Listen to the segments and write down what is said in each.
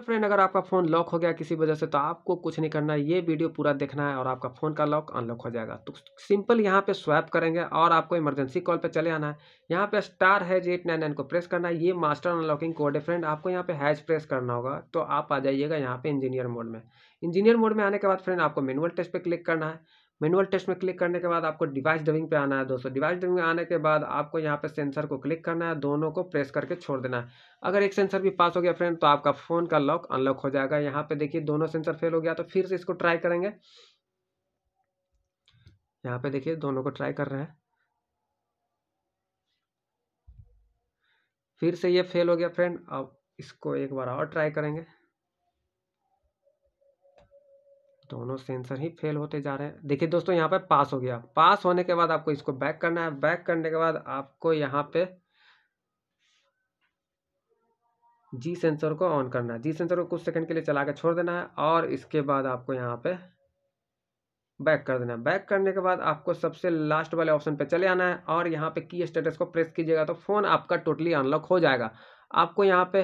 तो फ्रेंड अगर आपका फ़ोन लॉक हो गया किसी वजह से तो आपको कुछ नहीं करना है ये वीडियो पूरा देखना है और आपका फ़ोन का लॉक अनलॉक हो जाएगा तो सिंपल यहाँ पे स्वैप करेंगे और आपको इमरजेंसी कॉल पे चले आना है यहाँ पे star hash eight nine nine को प्रेस करना है ये मास्टर अनलॉकिंग कोड है फ्रेंड आपको यहाँ पे हैज प्रेस करना होगा तो आप आ जाइएगा यहाँ पे इंजीनियर मोड में इंजीनियर मोड में आने के बाद फ्रेंड आपको मेनुअल टेस्ट पर क्लिक करना है मैनुअल टेस्ट में क्लिक करने के बाद आपको डिवाइस डबिंग पे आना है दोस्तों डिवाइस डबिंग आने के बाद आपको यहाँ पे सेंसर को क्लिक करना है दोनों को प्रेस करके छोड़ देना है अगर एक सेंसर भी पास हो गया फ्रेंड तो आपका फ़ोन का लॉक अनलॉक हो जाएगा यहाँ पे देखिए दोनों सेंसर फेल हो गया तो फिर से इसको ट्राई करेंगे यहाँ पे देखिए दोनों को ट्राई कर रहे हैं फिर से ये फेल हो गया फ्रेंड अब इसको एक बार और ट्राई करेंगे दोनों सेंसर ही फेल होते जा रहे हैं देखिए दोस्तों यहाँ पे पास हो गया पास होने के बाद आपको इसको बैक करना है बैक करने के बाद आपको यहाँ पे जी सेंसर को ऑन करना है जी सेंसर को कुछ सेकंड के लिए चला के छोड़ देना है और इसके बाद आपको यहाँ पे बैक कर देना है बैक करने के बाद आपको सबसे लास्ट वाले ऑप्शन पे चले आना है और यहाँ पे की स्टेटस को प्रेस कीजिएगा तो फ़ोन आपका टोटली अनलॉक हो जाएगा आपको यहाँ पे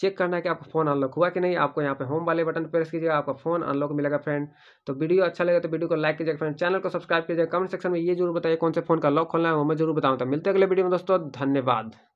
चेक करना है कि आपका फ़ोन अनलॉक हुआ कि नहीं आपको यहाँ पे होम वाले बटन प्रेस कीजिएगा आपका फ़ोन अनलॉक मिलेगा फ्रेंड तो वीडियो अच्छा लगे तो वीडियो को लाइक कीजिएगा फ्रेंड चैनल को सब्सक्राइब कीजिएगा कमेंट सेक्शन में ये जरूर बताइए कौन से फ़ोन का लॉक खोलना है वो मैं जरूर बताऊँ तो मिलते अगले वीडियो में दोस्तों धन्यवाद